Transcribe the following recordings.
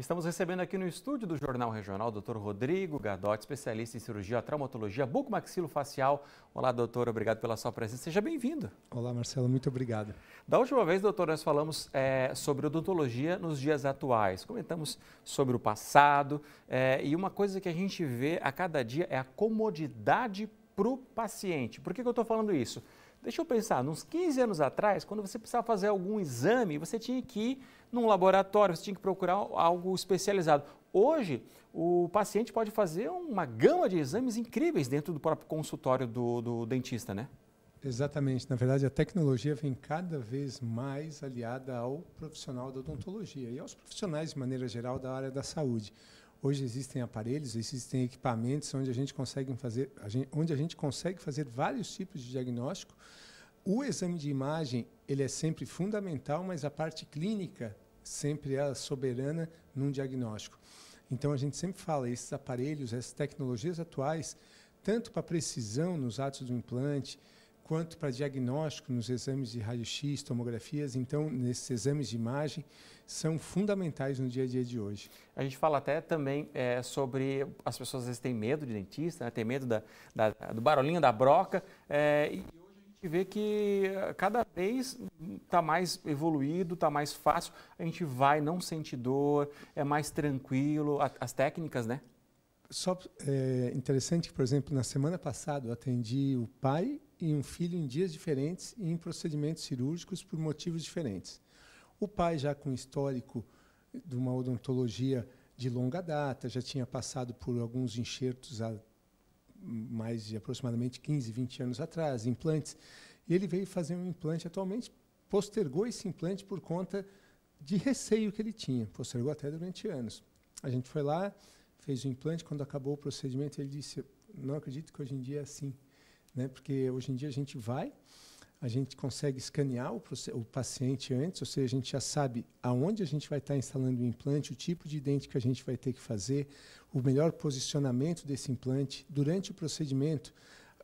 Estamos recebendo aqui no estúdio do Jornal Regional o Dr. Rodrigo Gadotti, especialista em cirurgia, traumatologia bucomaxilofacial. Olá, doutor, obrigado pela sua presença. Seja bem-vindo. Olá, Marcelo, muito obrigado. Da última vez, doutor, nós falamos é, sobre odontologia nos dias atuais. Comentamos sobre o passado é, e uma coisa que a gente vê a cada dia é a comodidade para o paciente. Por que, que eu estou falando isso? Deixa eu pensar, uns 15 anos atrás, quando você precisava fazer algum exame, você tinha que ir num laboratório, você tinha que procurar algo especializado. Hoje, o paciente pode fazer uma gama de exames incríveis dentro do próprio consultório do, do dentista, né? Exatamente. Na verdade, a tecnologia vem cada vez mais aliada ao profissional da odontologia e aos profissionais, de maneira geral, da área da saúde. Hoje existem aparelhos, existem equipamentos onde a gente consegue fazer, a gente, onde a gente consegue fazer vários tipos de diagnóstico. O exame de imagem ele é sempre fundamental, mas a parte clínica sempre é soberana num diagnóstico. Então a gente sempre fala esses aparelhos, essas tecnologias atuais, tanto para precisão nos atos do implante, quanto para diagnóstico nos exames de raio-x, tomografias, então nesses exames de imagem são fundamentais no dia a dia de hoje. A gente fala até também é, sobre as pessoas às vezes têm medo de dentista, né, têm medo da, da, do barulhinho da broca é, e hoje a gente vê que eh, cada vez está mais evoluído, está mais fácil, a gente vai, não sente dor, é mais tranquilo, a, as técnicas, né? Só é interessante que, por exemplo, na semana passada eu atendi o pai e um filho em dias diferentes e em procedimentos cirúrgicos por motivos diferentes. O pai, já com histórico de uma odontologia de longa data, já tinha passado por alguns enxertos há mais de aproximadamente 15, 20 anos atrás, implantes. E ele veio fazer um implante atualmente, postergou esse implante por conta de receio que ele tinha, postergou até durante anos. A gente foi lá, fez o implante, quando acabou o procedimento, ele disse: "Não acredito que hoje em dia é assim" né? Porque hoje em dia a gente vai, a gente consegue escanear o, o, paciente antes, ou seja, a gente já sabe aonde a gente vai estar instalando o implante, o tipo de dente que a gente vai ter que fazer, o melhor posicionamento desse implante. Durante o procedimento,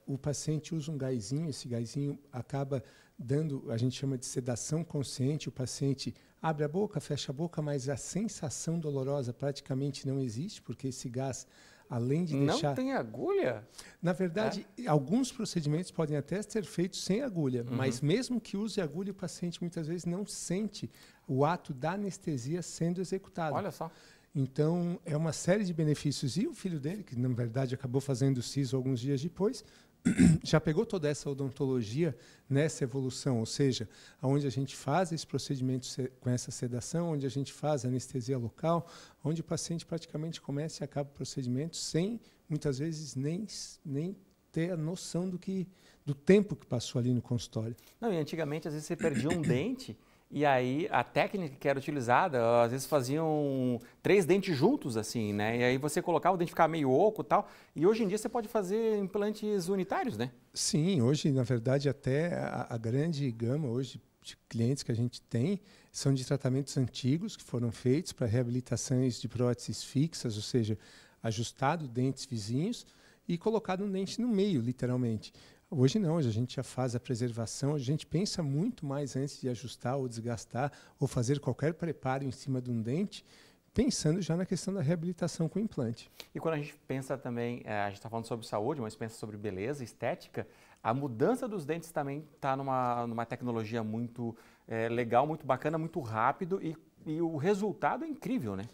o paciente usa um gaizinho, esse gaizinho acaba dando, a gente chama de sedação consciente, o paciente abre a boca, fecha a boca, mas a sensação dolorosa praticamente não existe, porque esse gás além de deixar. Não tem agulha? Na verdade, é. alguns procedimentos podem até ser feitos sem agulha, uhum. mas mesmo que use agulha, o paciente muitas vezes não sente o ato da anestesia sendo executado. Olha só. Então, é uma série de benefícios. E o filho dele, que na verdade acabou fazendo o SISO alguns dias depois, já pegou toda essa odontologia nessa evolução, ou seja, onde a gente faz esse procedimento com essa sedação, onde a gente faz anestesia local, onde o paciente praticamente começa e acaba o procedimento sem, muitas vezes, nem, nem ter a noção do, que, do tempo que passou ali no consultório. Não, e antigamente, às vezes, você perdia um dente e aí a técnica que era utilizada, às vezes faziam três dentes juntos assim, né? E aí você colocava o dente ficava meio oco e tal. E hoje em dia você pode fazer implantes unitários, né? Sim, hoje na verdade até a, a grande gama hoje de clientes que a gente tem são de tratamentos antigos que foram feitos para reabilitações de próteses fixas, ou seja, ajustado dentes vizinhos e colocado um dente no meio, literalmente. Hoje não, hoje a gente já faz a preservação, a gente pensa muito mais antes de ajustar ou desgastar ou fazer qualquer preparo em cima de um dente, pensando já na questão da reabilitação com implante. E quando a gente pensa também, eh, a gente está falando sobre saúde, mas pensa sobre beleza, estética, a mudança dos dentes também está numa, numa tecnologia muito é, legal, muito bacana, muito rápido e, e o resultado é incrível, né?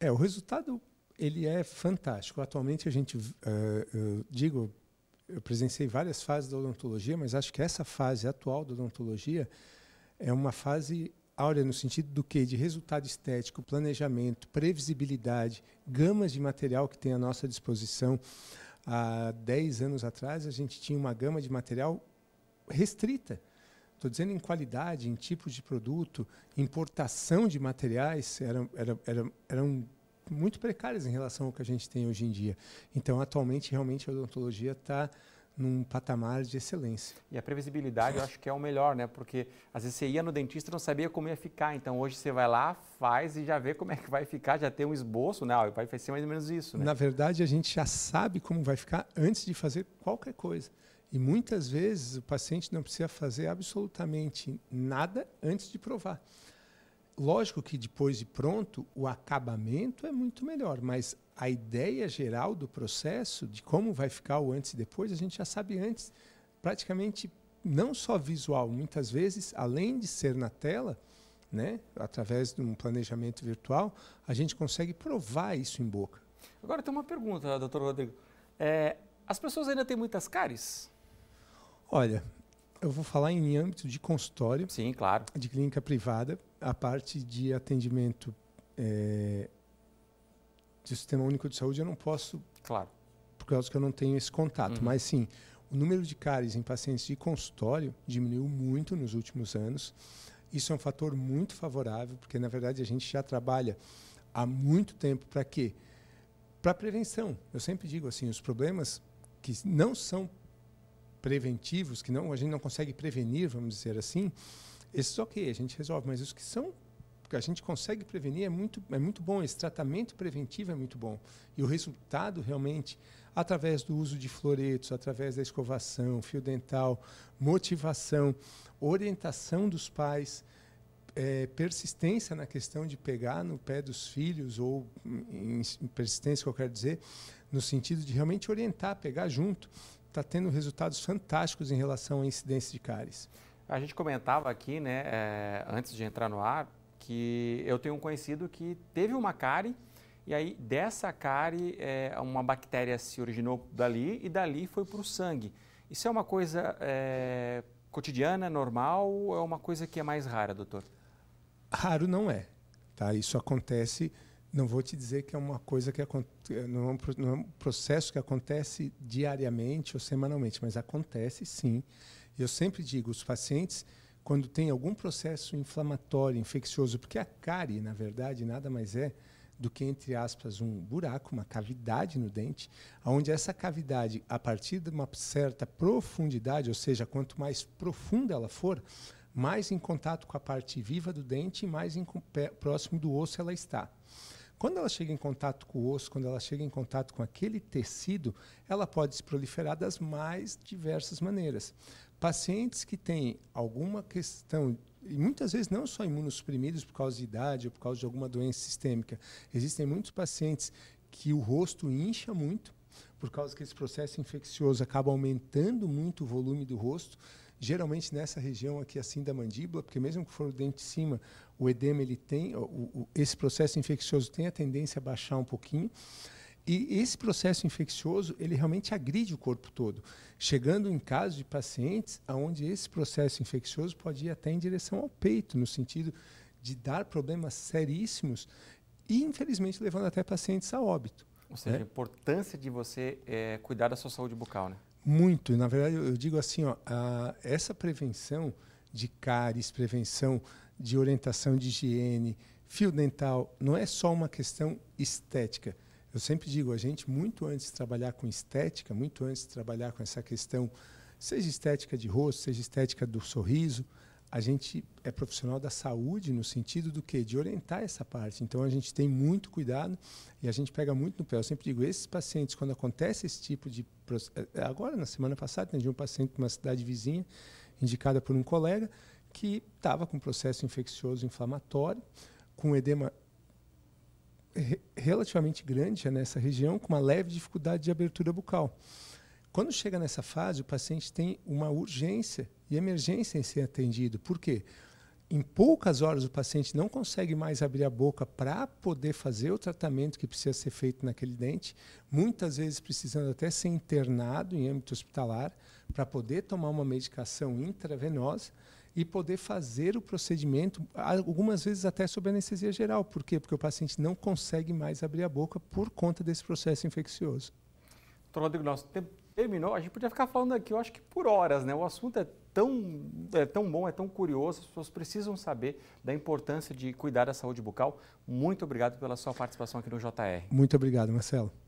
É, o resultado ele é fantástico. Atualmente a gente, uh, eh, eu digo, eu presenciei várias fases da odontologia, mas acho que essa fase atual da odontologia é uma fase áurea no sentido do que de resultado estético, planejamento, previsibilidade, gamas de material que tem à nossa disposição. Há 10 anos atrás a gente tinha uma gama de material restrita. Estou dizendo em qualidade, em tipo de produto, importação de materiais, era, era, era, era um muito precárias em relação ao que a gente tem hoje em dia. Então, atualmente, realmente, a odontologia está num patamar de excelência. E a previsibilidade eu acho que é o melhor, né? Porque às vezes você ia no dentista e não sabia como ia ficar. Então hoje você vai lá, faz e já vê como é que vai ficar, já tem um esboço, né? Vai ser mais ou menos isso, né? Na verdade, a gente já sabe como vai ficar antes de fazer qualquer coisa. E muitas vezes o paciente não precisa fazer absolutamente nada antes de provar lógico que depois de pronto, o acabamento é muito melhor, mas a ideia geral do processo, de como vai ficar o antes e depois, a gente já sabe antes, praticamente não só visual, muitas vezes, além de ser na tela, né, através de um planejamento virtual, a gente consegue provar isso em boca. Agora tem uma pergunta, doutor Rodrigo. É, as pessoas ainda têm muitas cáries? Olha, eu vou falar em âmbito de consultório. Sim, claro. De clínica privada, a parte de atendimento é, do Sistema Único de Saúde eu não posso. Claro. Por causa que eu não tenho esse contato. Uhum. Mas sim, o número de cáries em pacientes de consultório diminuiu muito nos últimos anos. Isso é um fator muito favorável, porque na verdade a gente já trabalha há muito tempo para quê? Para prevenção. Eu sempre digo assim, os problemas que não são preventivos, que não a gente não consegue prevenir, vamos dizer assim, esses, ok, a gente resolve, mas os que são que a gente consegue prevenir é muito, é muito bom, esse tratamento preventivo é muito bom. E o resultado realmente, através do uso de floretos, através da escovação, fio dental, motivação, orientação dos pais, é, persistência na questão de pegar no pé dos filhos, ou em, em persistência que eu quero dizer, no sentido de realmente orientar, pegar junto, está tendo resultados fantásticos em relação à incidência de cáries. A gente comentava aqui, né, é, antes de entrar no ar, que eu tenho um conhecido que teve uma cárie e aí dessa cárie é, uma bactéria se originou dali e dali foi para o sangue. Isso é uma coisa é, cotidiana, normal ou é uma coisa que é mais rara, doutor? Raro não é, tá? Isso acontece não vou te dizer que é uma coisa que acontece é um, não é um processo que acontece diariamente ou semanalmente, mas acontece sim. Eu sempre digo, os pacientes, quando tem algum processo inflamatório, infeccioso, porque a cárie, na verdade, nada mais é do que, entre aspas, um buraco, uma cavidade no dente, onde essa cavidade, a partir de uma certa profundidade, ou seja, quanto mais profunda ela for, mais em contato com a parte viva do dente e mais em, próximo do osso ela está. Quando ela chega em contato com o osso, quando ela chega em contato com aquele tecido, ela pode se proliferar das mais diversas maneiras. Pacientes que têm alguma questão e muitas vezes não só imunossuprimidos por causa de idade ou por causa de alguma doença sistêmica. Existem muitos pacientes que o rosto incha muito, por causa que esse processo infeccioso acaba aumentando muito o volume do rosto, geralmente nessa região aqui assim da mandíbula, porque mesmo que for o dente de cima, o edema ele tem, o, o, esse processo infeccioso tem a tendência a baixar um pouquinho. E esse processo infeccioso, ele realmente agride o corpo todo, chegando em casos de pacientes onde esse processo infeccioso pode ir até em direção ao peito, no sentido de dar problemas seríssimos e, infelizmente, levando até pacientes a óbito. Ou seja, né? a importância de você é, cuidar da sua saúde bucal, né? Muito. Na verdade, eu digo assim, ó, a, essa prevenção de cáries, prevenção de orientação de higiene, fio dental, não é só uma questão estética. Eu sempre digo, a gente, muito antes de trabalhar com estética, muito antes de trabalhar com essa questão, seja estética de rosto, seja estética do sorriso, a gente é profissional da saúde no sentido do que de orientar essa parte. Então a gente tem muito cuidado e a gente pega muito no pé. Eu sempre digo, esses pacientes quando acontece esse tipo de eh, agora na semana passada atendi né, um paciente de uma cidade vizinha indicada por um colega que estava com processo infeccioso inflamatório, com edema relativamente grande né, nessa região, com uma leve dificuldade de abertura bucal. Quando chega nessa fase, o paciente tem uma urgência e emergência em ser atendido. Por quê? Em poucas horas, o paciente não consegue mais abrir a boca para poder fazer o tratamento que precisa ser feito naquele dente, muitas vezes precisando até ser internado em âmbito hospitalar para poder tomar uma medicação intravenosa e poder fazer o procedimento, algumas vezes até sob anestesia geral. Por quê? Porque o paciente não consegue mais abrir a boca por conta desse processo infeccioso. Doutor Rodrigo, nosso tempo terminou. A gente podia ficar falando aqui, eu acho que por horas, né? O assunto é tão, é tão bom, é tão curioso, as pessoas precisam saber da importância de cuidar da saúde bucal. Muito obrigado pela sua participação aqui no JR. Muito obrigado, Marcelo.